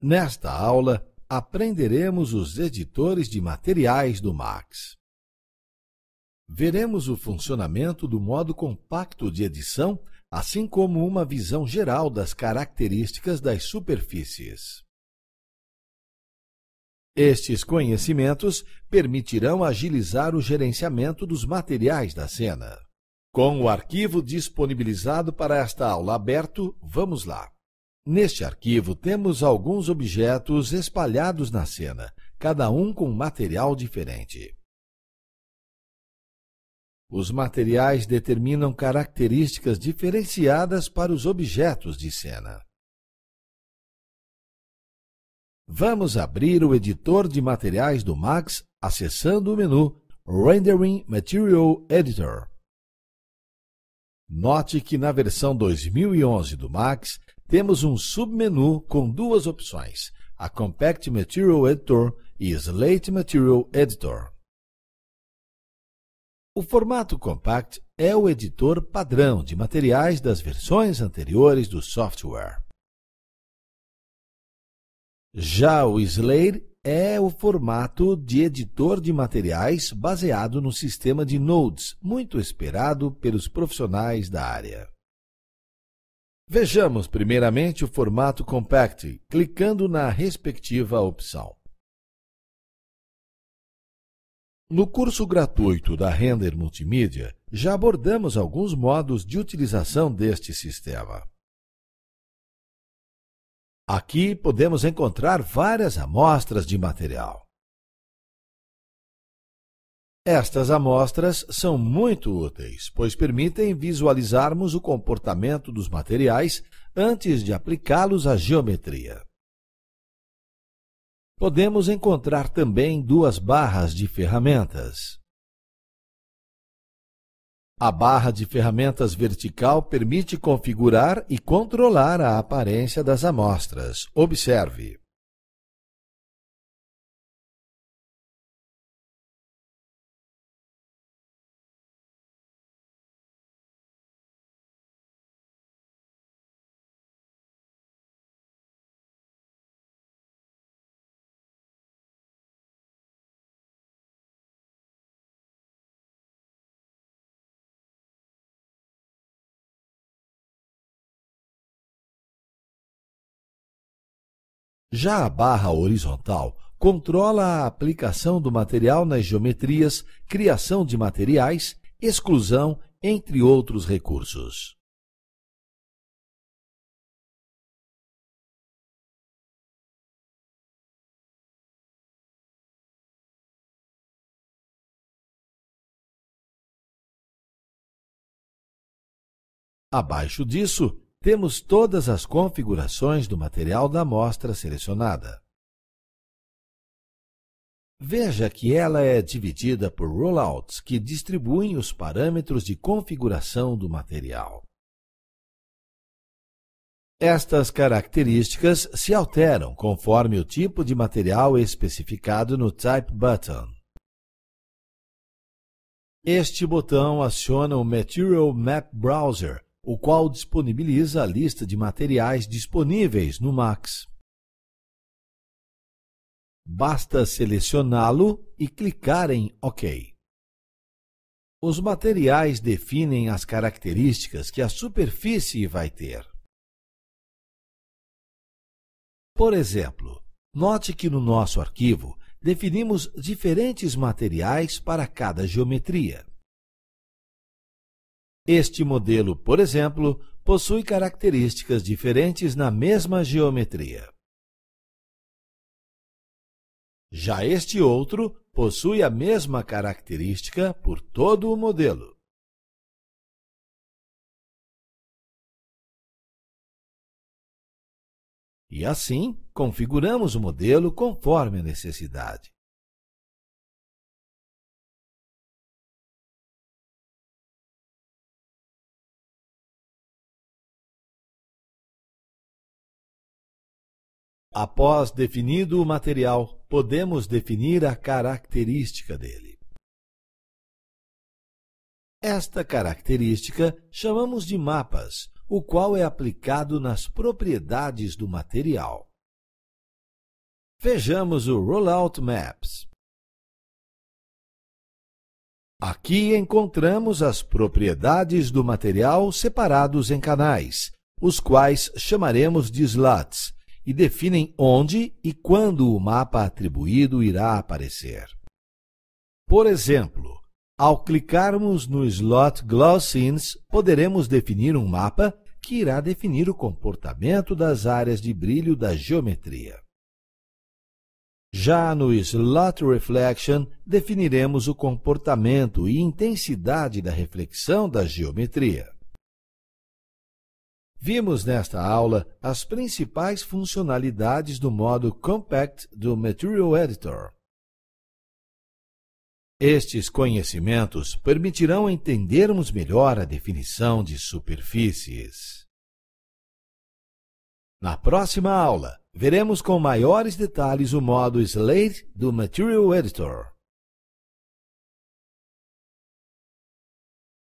Nesta aula, aprenderemos os editores de materiais do Max. Veremos o funcionamento do modo compacto de edição, assim como uma visão geral das características das superfícies. Estes conhecimentos permitirão agilizar o gerenciamento dos materiais da cena. Com o arquivo disponibilizado para esta aula aberto, vamos lá. Neste arquivo temos alguns objetos espalhados na cena, cada um com material diferente. Os materiais determinam características diferenciadas para os objetos de cena. Vamos abrir o editor de materiais do Max acessando o menu Rendering Material Editor. Note que na versão 2011 do Max temos um submenu com duas opções, a Compact Material Editor e Slate Material Editor. O formato Compact é o editor padrão de materiais das versões anteriores do software. Já o Slate é o formato de editor de materiais baseado no sistema de nodes, muito esperado pelos profissionais da área. Vejamos primeiramente o formato Compact, clicando na respectiva opção. No curso gratuito da Render Multimídia, já abordamos alguns modos de utilização deste sistema. Aqui podemos encontrar várias amostras de material. Estas amostras são muito úteis, pois permitem visualizarmos o comportamento dos materiais antes de aplicá-los à geometria. Podemos encontrar também duas barras de ferramentas. A barra de ferramentas vertical permite configurar e controlar a aparência das amostras. Observe. Já a barra horizontal controla a aplicação do material nas geometrias, criação de materiais, exclusão, entre outros recursos. Abaixo disso, temos todas as configurações do material da amostra selecionada. Veja que ela é dividida por rollouts que distribuem os parâmetros de configuração do material. Estas características se alteram conforme o tipo de material especificado no Type Button. Este botão aciona o Material Map Browser o qual disponibiliza a lista de materiais disponíveis no Max. Basta selecioná-lo e clicar em OK. Os materiais definem as características que a superfície vai ter. Por exemplo, note que no nosso arquivo definimos diferentes materiais para cada geometria. Este modelo, por exemplo, possui características diferentes na mesma geometria. Já este outro possui a mesma característica por todo o modelo. E assim, configuramos o modelo conforme a necessidade. Após definido o material, podemos definir a característica dele. Esta característica chamamos de mapas, o qual é aplicado nas propriedades do material. Vejamos o Rollout Maps. Aqui encontramos as propriedades do material separados em canais, os quais chamaremos de slots e definem onde e quando o mapa atribuído irá aparecer. Por exemplo, ao clicarmos no slot Gloss poderemos definir um mapa que irá definir o comportamento das áreas de brilho da geometria. Já no Slot Reflection, definiremos o comportamento e intensidade da reflexão da geometria. Vimos nesta aula as principais funcionalidades do modo Compact do Material Editor. Estes conhecimentos permitirão entendermos melhor a definição de superfícies. Na próxima aula, veremos com maiores detalhes o modo Slate do Material Editor.